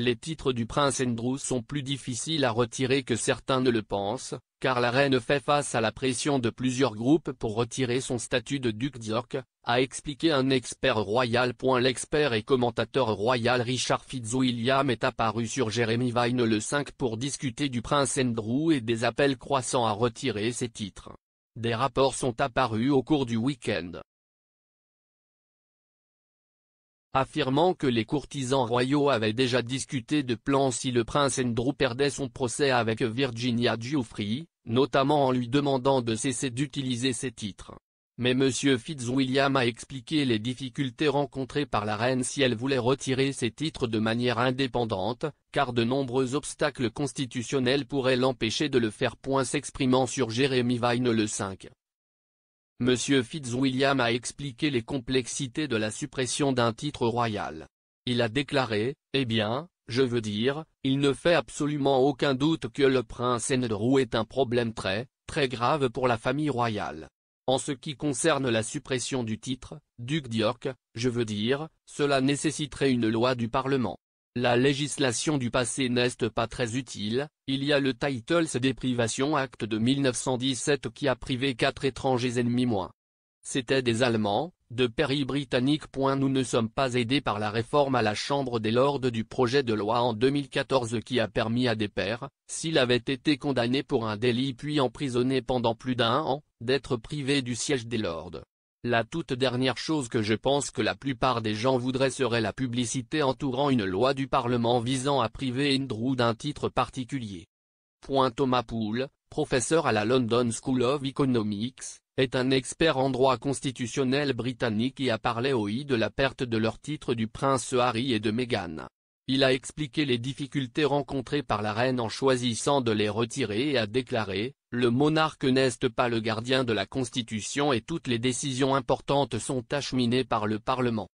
Les titres du prince Andrew sont plus difficiles à retirer que certains ne le pensent, car la reine fait face à la pression de plusieurs groupes pour retirer son statut de duc d'York, a expliqué un expert royal. L'expert et commentateur royal Richard Fitzwilliam est apparu sur Jeremy Vine le 5 pour discuter du prince Andrew et des appels croissants à retirer ses titres. Des rapports sont apparus au cours du week-end affirmant que les courtisans royaux avaient déjà discuté de plans si le prince Andrew perdait son procès avec Virginia Giuffrey, notamment en lui demandant de cesser d'utiliser ses titres. Mais M. Fitzwilliam a expliqué les difficultés rencontrées par la reine si elle voulait retirer ses titres de manière indépendante, car de nombreux obstacles constitutionnels pourraient l'empêcher de le faire. Point S'exprimant sur Jérémy Vine le 5 M. Fitzwilliam a expliqué les complexités de la suppression d'un titre royal. Il a déclaré, Eh bien, je veux dire, il ne fait absolument aucun doute que le prince Andrew est un problème très, très grave pour la famille royale. En ce qui concerne la suppression du titre, duc d'York, je veux dire, cela nécessiterait une loi du Parlement. La législation du passé n'est pas très utile, il y a le Titles privations Act de 1917 qui a privé quatre étrangers ennemis moins. C'était des Allemands, de péri britannique. Nous ne sommes pas aidés par la réforme à la Chambre des Lords du projet de loi en 2014 qui a permis à des pairs, s'il avait été condamné pour un délit puis emprisonné pendant plus d'un an, d'être privé du siège des Lords. La toute dernière chose que je pense que la plupart des gens voudraient serait la publicité entourant une loi du Parlement visant à priver Andrew d'un titre particulier. Point Thomas Poole, professeur à la London School of Economics, est un expert en droit constitutionnel britannique et a parlé au I de la perte de leur titre du prince Harry et de Meghan. Il a expliqué les difficultés rencontrées par la reine en choisissant de les retirer et a déclaré, le monarque n'est pas le gardien de la Constitution et toutes les décisions importantes sont acheminées par le Parlement.